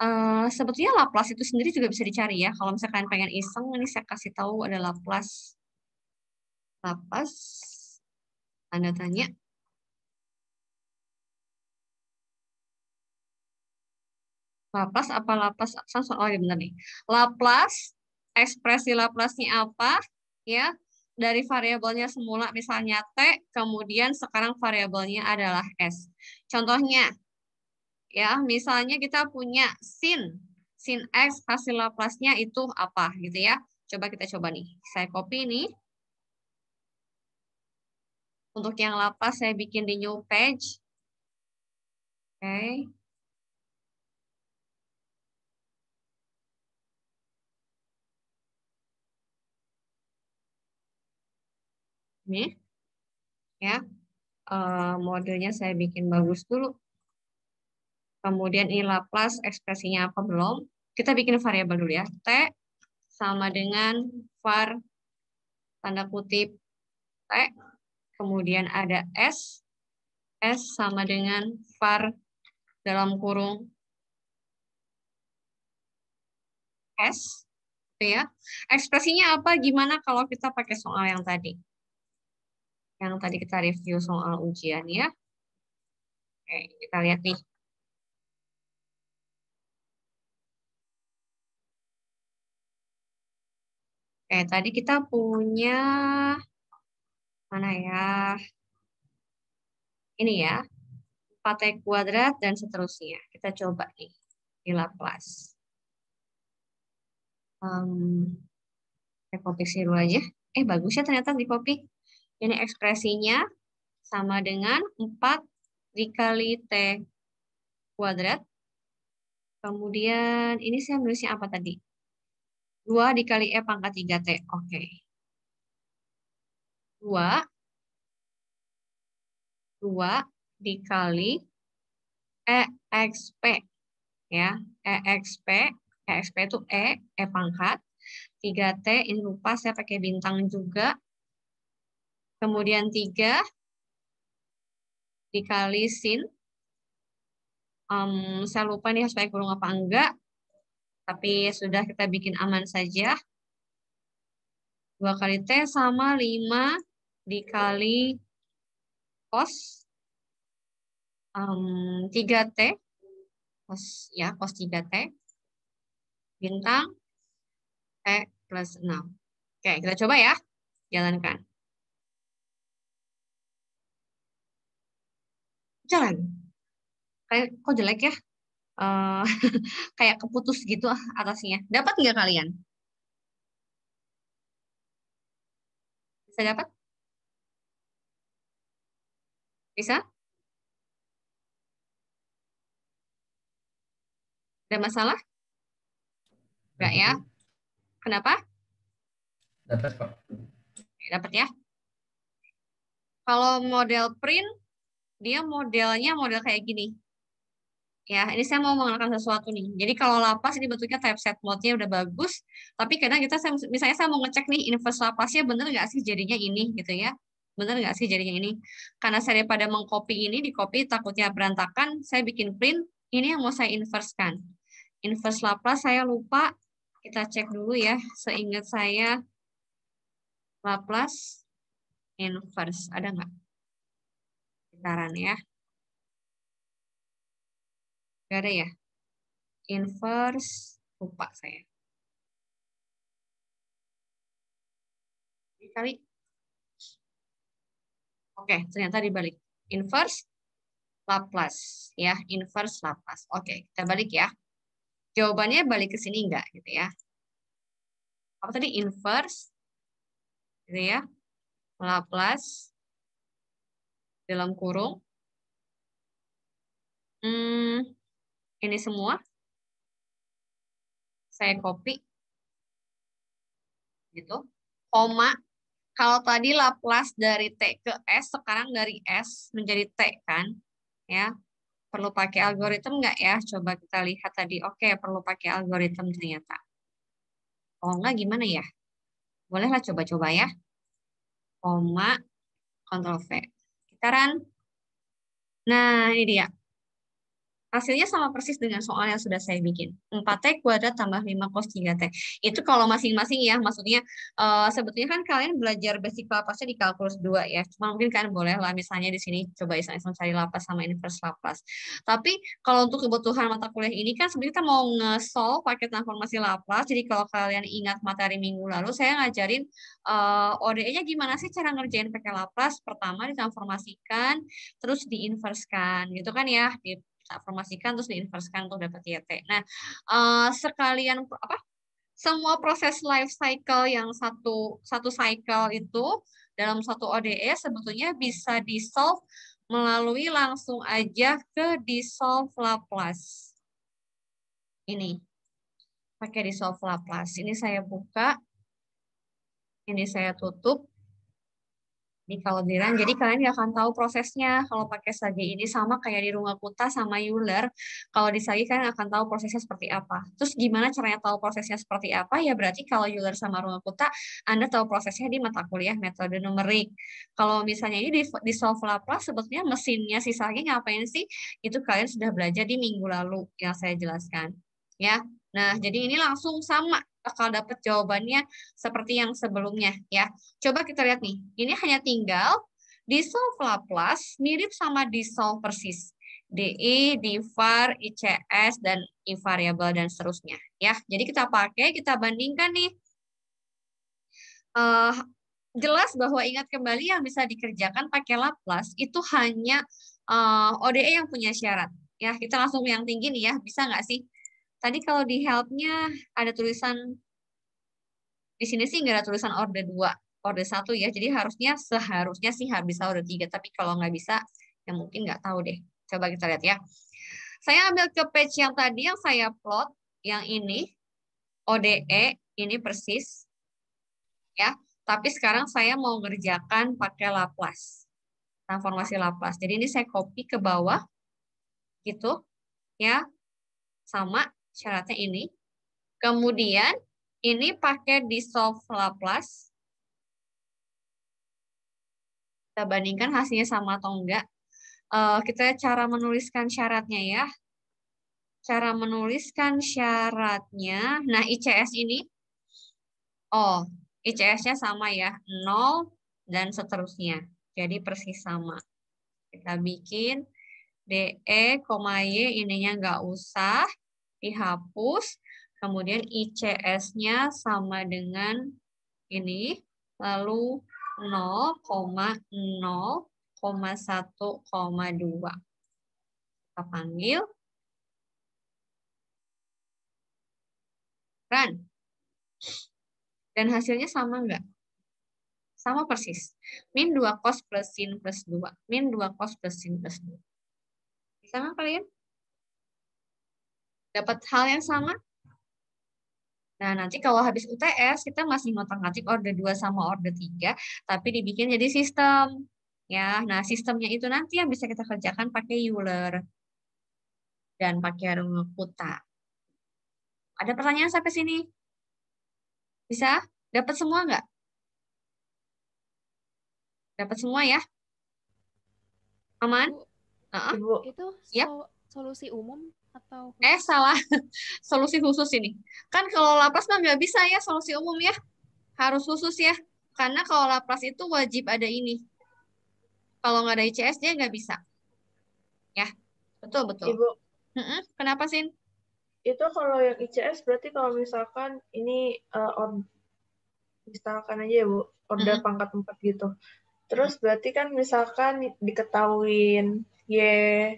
Uh, sebetulnya Laplace itu sendiri juga bisa dicari ya. Kalau misalkan pengen iseng, ini saya kasih tahu ada Laplace. Laplace, Anda tanya. Lapas apa soal Oh ya benar nih. Laplas, ekspresi laplasnya apa? Ya, dari variabelnya semula misalnya T, kemudian sekarang variabelnya adalah S. Contohnya, ya misalnya kita punya sin. Sin X hasil laplasnya itu apa gitu ya. Coba kita coba nih. Saya copy nih. Untuk yang lapas saya bikin di new page. Oke. Okay. nih Ya, uh, eh, modelnya saya bikin bagus dulu. Kemudian I Laplace ekspresinya apa belum? Kita bikin variabel dulu ya. T sama dengan var tanda kutip T. Kemudian ada S. S sama dengan var dalam kurung S. Gitu ya. Ekspresinya apa? Gimana kalau kita pakai soal yang tadi? yang tadi kita review soal ujian ya. Oke, kita lihat nih. Oke, tadi kita punya mana ya? Ini ya. 4 e kuadrat dan seterusnya. Kita coba nih di Laplace. Um, saya copy dulu aja. Eh, bagus ya ternyata di copy. Ini ekspresinya sama dengan 4 dikali T kuadrat. Kemudian ini saya menulisnya apa tadi? 2 dikali E pangkat 3T. Oke. Okay. 2 2 dikali EXP. Ya, EXP. EXP itu E, E pangkat. 3T, ini lupa saya pakai bintang juga. Kemudian 3 dikali sin. Um, saya lupa nih harus pakai kurung apa enggak. Tapi sudah kita bikin aman saja. 2 kali T sama 5 dikali cos um, 3T. Cos, ya, cos 3T. Bintang T plus 6. Oke, kita coba ya. Jalankan. jalan kayak kok jelek ya uh, kayak keputus gitu atasnya dapat nggak kalian bisa dapat bisa ada masalah nggak ya kenapa dapat pak dapat ya kalau model print dia modelnya model kayak gini. Ya, ini saya mau mengenakan sesuatu nih. Jadi kalau lapas ini bentuknya type set mode-nya udah bagus, tapi kadang kita misalnya saya mau ngecek nih inverse lapasnya bener nggak sih jadinya ini gitu ya. Bener nggak sih jadinya ini? Karena saya daripada mengcopy ini, di copy takutnya berantakan, saya bikin print, ini yang mau saya inversekan. Inverse lapas saya lupa, kita cek dulu ya, seingat saya Laplace inverse, ada nggak? putaran ya. Gak ada ya? Inverse, lupa saya. kali. Oke, ternyata dibalik. Inverse, Laplace. ya Inverse, Laplace. Oke, kita balik ya. Jawabannya balik ke sini enggak gitu ya. Apa tadi? Inverse, gitu ya. Laplace, dalam kurung hmm, ini semua saya copy gitu koma kalau tadi Laplace dari T ke S, sekarang dari S menjadi T kan? Ya, perlu pakai algoritma enggak ya? Coba kita lihat tadi. Oke, perlu pakai algoritma ternyata. oh enggak gimana ya? Bolehlah coba-coba ya. Koma, Ctrl V sekarang. Nah, ini dia hasilnya sama persis dengan soal yang sudah saya bikin. 4T kuadrat tambah 5 cos 3T. Itu kalau masing-masing ya, maksudnya uh, sebetulnya kan kalian belajar basic lapasnya di kalkulus 2 ya. Cuma mungkin kalian boleh lah misalnya di sini coba iseng-iseng cari lapas sama inverse lapas. Tapi kalau untuk kebutuhan mata kuliah ini kan sebenarnya kita mau nge-solve pakai transformasi lapas. Jadi kalau kalian ingat materi minggu lalu, saya ngajarin uh, eh, ODE-nya gimana sih cara ngerjain pakai lapas. Pertama ditransformasikan, terus diinverskan gitu kan ya. Di gitu informasikan terus diinvestasikan untuk dapat YT. Nah, uh, sekalian apa? Semua proses life cycle yang satu satu cycle itu dalam satu ODE sebetulnya bisa di solve melalui langsung aja ke dissolve solve Laplace. Ini pakai dissolve solve Laplace. Ini saya buka, ini saya tutup kalau kalderan. Jadi kalian nggak akan tahu prosesnya kalau pakai sage ini sama kayak di rumah kuta sama Euler. Kalau di sage kalian akan tahu prosesnya seperti apa. Terus gimana caranya tahu prosesnya seperti apa? Ya berarti kalau Euler sama rumah kuta Anda tahu prosesnya di mata kuliah metode numerik. Kalau misalnya ini di, di solve Laplace sebetulnya mesinnya si sage ngapain sih? Itu kalian sudah belajar di minggu lalu yang saya jelaskan. Ya. Nah, jadi ini langsung sama bakal dapat jawabannya seperti yang sebelumnya ya. Coba kita lihat nih. Ini hanya tinggal dissolve Laplace mirip sama dissolve persis. DI, e, DIVAR, ICS, dan I variable dan seterusnya. Ya, jadi kita pakai, kita bandingkan nih. Uh, jelas bahwa ingat kembali yang bisa dikerjakan pakai Laplace itu hanya uh, eh, ODE yang punya syarat. Ya, kita langsung yang tinggi nih ya, bisa nggak sih? Tadi kalau di helpnya ada tulisan, di sini sih nggak ada tulisan order 2, order 1 ya. Jadi harusnya seharusnya sih bisa order 3, tapi kalau nggak bisa, ya mungkin nggak tahu deh. Coba kita lihat ya. Saya ambil ke page yang tadi yang saya plot, yang ini, ODE, ini persis. ya. Tapi sekarang saya mau ngerjakan pakai Laplace transformasi Laplace. Jadi ini saya copy ke bawah, gitu, ya, sama syaratnya ini. Kemudian ini pakai dissolve Laplace. Kita bandingkan hasilnya sama atau enggak. Eh, kita cara menuliskan syaratnya ya. Cara menuliskan syaratnya. Nah, ICS ini, oh, ICS-nya sama ya, 0 dan seterusnya. Jadi persis sama. Kita bikin DE, Y ininya nggak usah dihapus. Kemudian ICS-nya sama dengan ini. Lalu 0,0,1,2. Kita panggil. Run. Dan hasilnya sama enggak? Sama persis. Min 2 cos plus sin plus 2. Min 2 cos plus sin plus 2. Bisa kalian? dapat hal yang sama? Nah, nanti kalau habis UTS, kita masih ngotak-ngatik order 2 sama order 3, tapi dibikin jadi sistem. ya. Nah, sistemnya itu nanti yang bisa kita kerjakan pakai Euler dan pakai rumah kuta. Ada pertanyaan sampai sini? Bisa? Dapat semua nggak? Dapat semua ya? Aman? Ibu, uh -uh. itu yep. solusi umum atau eh salah solusi khusus ini kan kalau lapas mah nggak bisa ya solusi umum ya harus khusus ya karena kalau lapas itu wajib ada ini kalau nggak ada ICS dia nggak bisa ya betul betul ibu mm -mm. kenapa sih itu kalau yang ICS berarti kalau misalkan ini uh, eh, on misalkan aja ya bu order mm -hmm. pangkat empat gitu terus berarti kan misalkan diketahuin yeah,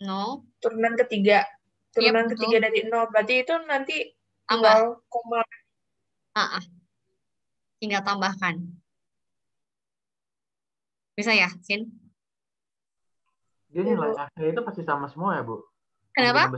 nol turunan ketiga turunan yep, ketiga dari nol berarti itu nanti tambah koma ah, ah. tinggal tambahkan bisa ya sin jadi nilai akhir itu pasti sama semua ya bu kenapa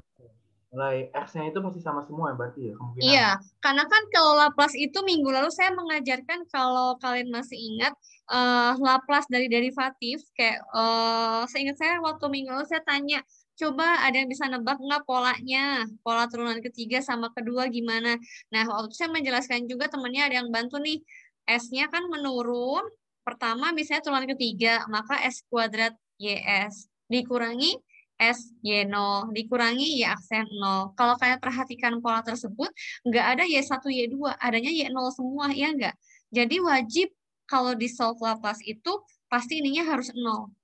nilai X-nya itu masih sama semua ya berarti ya kemungkinan. Iya, ya? karena kan kalau Laplace itu minggu lalu saya mengajarkan kalau kalian masih ingat uh, Laplace dari derivatif kayak uh, seingat saya waktu minggu lalu saya tanya coba ada yang bisa nebak nggak polanya pola turunan ketiga sama kedua gimana nah waktu itu saya menjelaskan juga temannya ada yang bantu nih S-nya kan menurun pertama misalnya turunan ketiga maka S kuadrat YS dikurangi S, Y 0, dikurangi Y aksen 0. Kalau kalian perhatikan pola tersebut, nggak ada Y1, Y2, adanya Y0 semua, ya nggak? Jadi wajib kalau di solve Laplace itu, pasti ininya harus 0.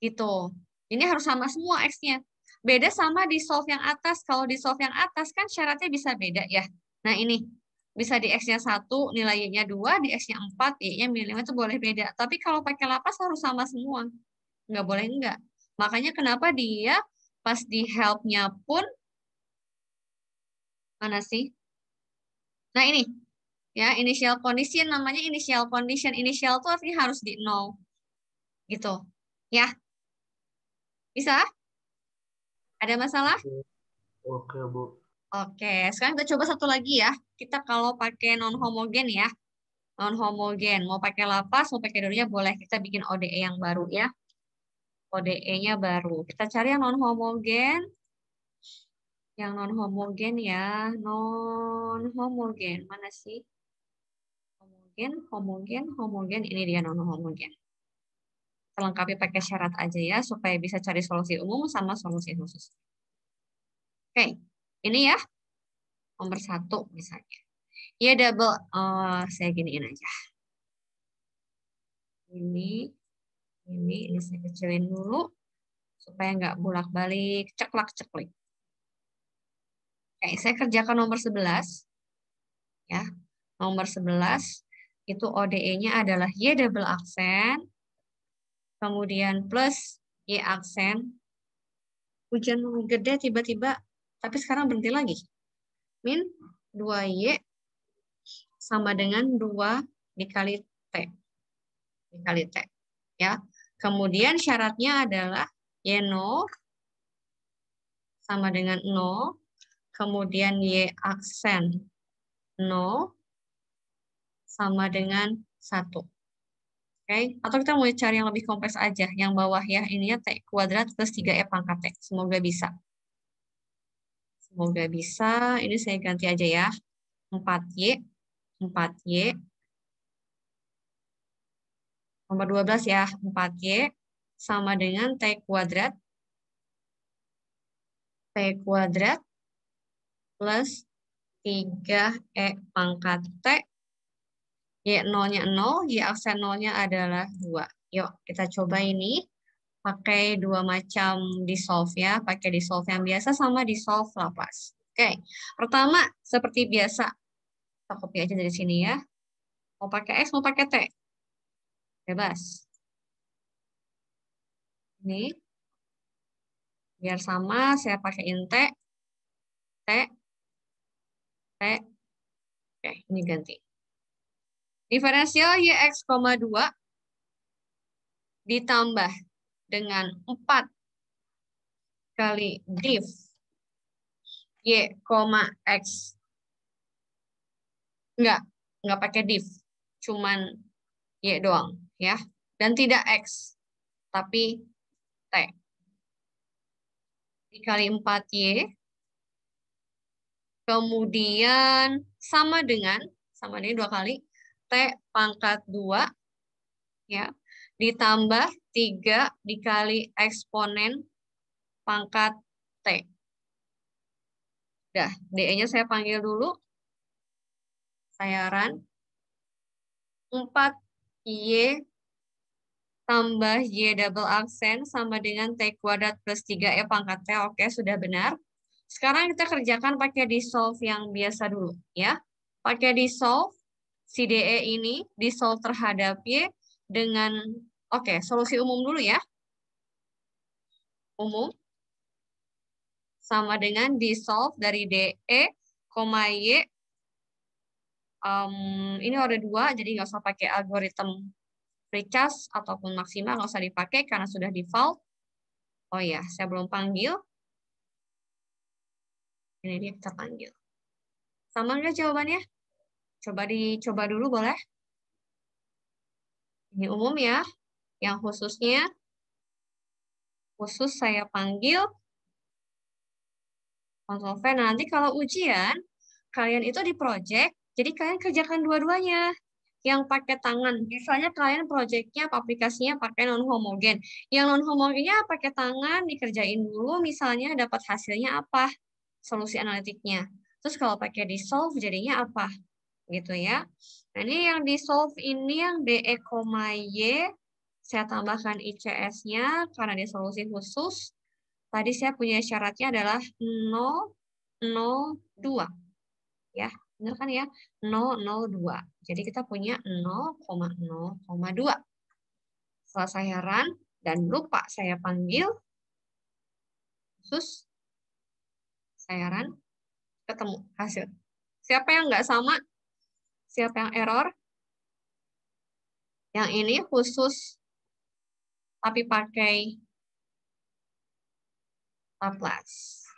Gitu. Ini harus sama semua X-nya. Beda sama di solve yang atas. Kalau di solve yang atas kan syaratnya bisa beda ya. Nah ini, bisa di X-nya 1, nilai Y-nya 2, di X-nya 4, Y-nya 5 itu boleh beda. Tapi kalau pakai lapas harus sama semua. Nggak boleh enggak. Makanya kenapa dia pas di help-nya pun mana sih? Nah, ini. Ya, initial condition namanya initial condition. Initial tuh artinya harus di know. Gitu. Ya. Bisa? Ada masalah? Oke, Bu. Oke, sekarang kita coba satu lagi ya. Kita kalau pakai non homogen ya. Non homogen, mau pakai lapas, mau pakai dulunya boleh kita bikin ODE yang baru ya kode nya baru. Kita cari yang non homogen. Yang non homogen ya, non homogen. Mana sih? Homogen, homogen, homogen. Ini dia non homogen. Terlengkapi pakai syarat aja ya supaya bisa cari solusi umum sama solusi khusus. Oke, ini ya nomor satu misalnya. Ya double, uh, saya giniin aja. Ini ini, ini saya kecilin dulu supaya nggak bolak-balik ceklak-ceklik. Oke, saya kerjakan nomor 11. Ya, nomor 11 itu ODE-nya adalah Y double aksen, kemudian plus Y aksen. Hujan gede tiba-tiba, tapi sekarang berhenti lagi. Min 2Y sama dengan 2 dikali T. Dikali T. Ya, Kemudian syaratnya adalah y0 sama dengan 0, kemudian Y aksen 0 sama dengan 1, Oke, okay? atau kita mau cari yang lebih kompleks aja, yang bawah ya, ininya T kuadrat plus 3E pangkat T. Semoga bisa. Semoga bisa, ini saya ganti aja ya. 4Y, 4Y Nomor 12 ya, 4Y sama dengan T kuadrat. T kuadrat plus 3E pangkat T. Y nolnya 0, Y aksen nolnya adalah 2. Yuk, kita coba ini pakai dua macam dissolve ya. Pakai dissolve yang biasa sama dissolve lapas. Oke, pertama seperti biasa. Kita copy aja dari sini ya. Mau pakai X, mau pakai T bebas. Ini. Biar sama, saya pakai T. T. T. Oke, ini ganti. Diferensial YX, 2 ditambah dengan 4 kali div Y, X. Enggak, enggak pakai div. Cuman Y doang ya dan tidak x tapi t dikali 4 y kemudian sama dengan sama ini dua kali t pangkat 2 ya ditambah 3 dikali eksponen pangkat t Dah, DE-nya saya panggil dulu. Sayaran 4Y tambah Y double absen sama dengan T kuadrat plus 3E pangkat T. Oke, sudah benar. Sekarang kita kerjakan pakai dissolve yang biasa dulu. ya. Pakai dissolve, si DE ini dissolve terhadap Y dengan, oke, solusi umum dulu ya. Umum. Sama dengan dissolve dari DE, Y. Um, ini ada dua, jadi nggak usah pakai algoritma recharge ataupun maksimal nggak usah dipakai karena sudah default. Oh ya, saya belum panggil. Ini dia kita panggil. Sama nggak jawabannya? Coba dicoba dulu boleh? Ini umum ya. Yang khususnya, khusus saya panggil kontrol V. Nah, nanti kalau ujian, kalian itu di project, jadi kalian kerjakan dua-duanya yang pakai tangan. Misalnya kalian proyeknya aplikasinya pakai non homogen. Yang non homogennya pakai tangan dikerjain dulu misalnya dapat hasilnya apa? Solusi analitiknya. Terus kalau pakai di solve jadinya apa? Gitu ya. Nah, ini yang di solve ini yang DE, Y saya tambahkan ICS-nya karena dia solusi khusus. Tadi saya punya syaratnya adalah 0, 0, 2. Ya, Benar kan ya? 002. Jadi kita punya 0,0,2. saya heran dan lupa saya panggil khusus saya run ketemu hasil. Siapa yang nggak sama? Siapa yang error? Yang ini khusus tapi pakai Laplace.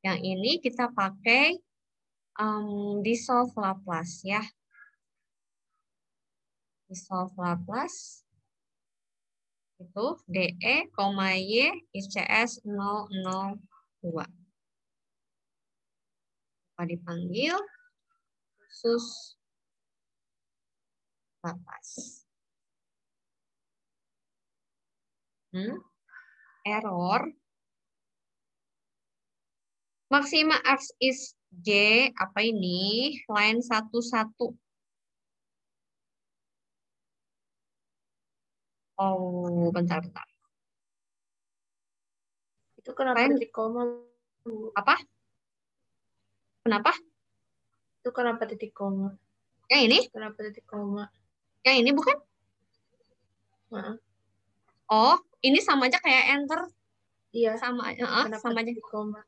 Yang ini kita pakai um, dissolve Laplace ya. Dissolve Laplace itu DE, Y, ICS 002. apa dipanggil khusus Laplace. Hmm? Error. maksima X is J apa ini? Line 11. Oh, bentar bentar. Itu kenapa line... titik koma? Apa? Kenapa? Itu kenapa titik koma? Yang ini? Kenapa titik koma? Yang ini bukan? Nah. Oh, ini sama aja kayak enter. Iya. Sama, uh, kenapa sama aja. Titik koma?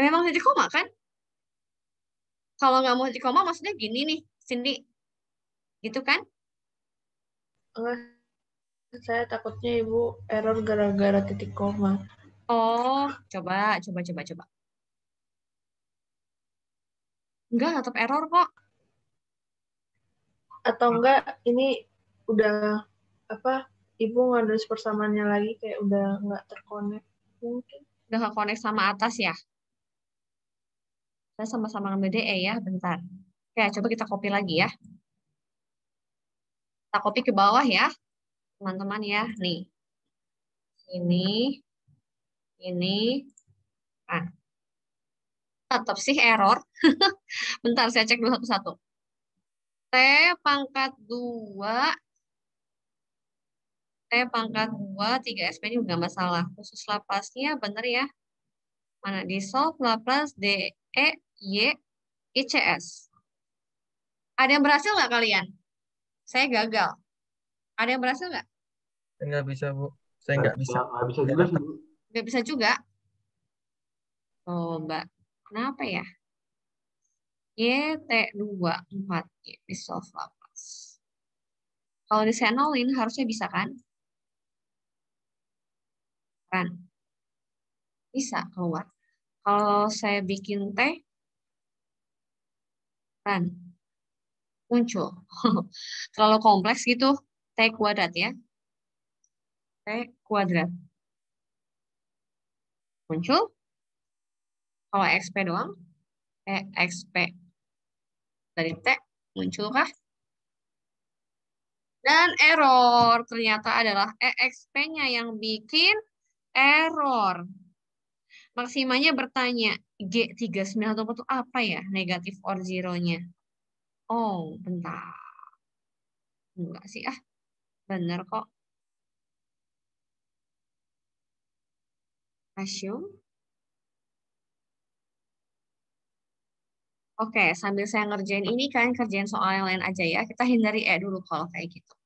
ya memang hati koma kan kalau nggak mau hati koma maksudnya gini nih Cindy gitu kan eh, saya takutnya ibu error gara-gara titik koma oh coba coba coba coba enggak tetap error kok atau enggak ini udah apa ibu nggak ada persamaannya lagi kayak udah nggak terkonek mungkin udah nggak konek sama atas ya kita sama-sama ngambil DE ya, bentar. Oke, coba kita copy lagi ya. Kita copy ke bawah ya, teman-teman ya. Nih, ini, ini, ah. Tetap sih error. bentar, saya cek dulu satu-satu. T pangkat 2 T pangkat 2, 3 SP ini juga masalah. Khusus lapasnya benar ya. Mana di solve, lapas DE Y, ICS. Ada yang berhasil nggak kalian? Saya gagal. Ada yang berhasil nggak? Saya nggak bisa, Bu. Saya nggak bisa. Nggak bisa juga sih, Bu. Nggak bisa juga? Oh, Mbak. Kenapa ya? 4. Y, Microsoft Laplace. Kalau senolin harusnya bisa kan? Kan? Bisa keluar. Kalau saya bikin teh muncul. Kan? Terlalu kompleks gitu, T kuadrat ya. T kuadrat. Muncul. Kalau XP doang, E eh, XP dari T muncul kah? Dan error ternyata adalah EXP-nya yang bikin error. Maksimanya bertanya, G39 itu apa ya negatif or zero-nya? Oh, bentar. Enggak sih, ah. Bener kok. Asyum. Oke, sambil saya ngerjain ini, kalian kerjain soal yang lain aja ya. Kita hindari E dulu kalau kayak gitu.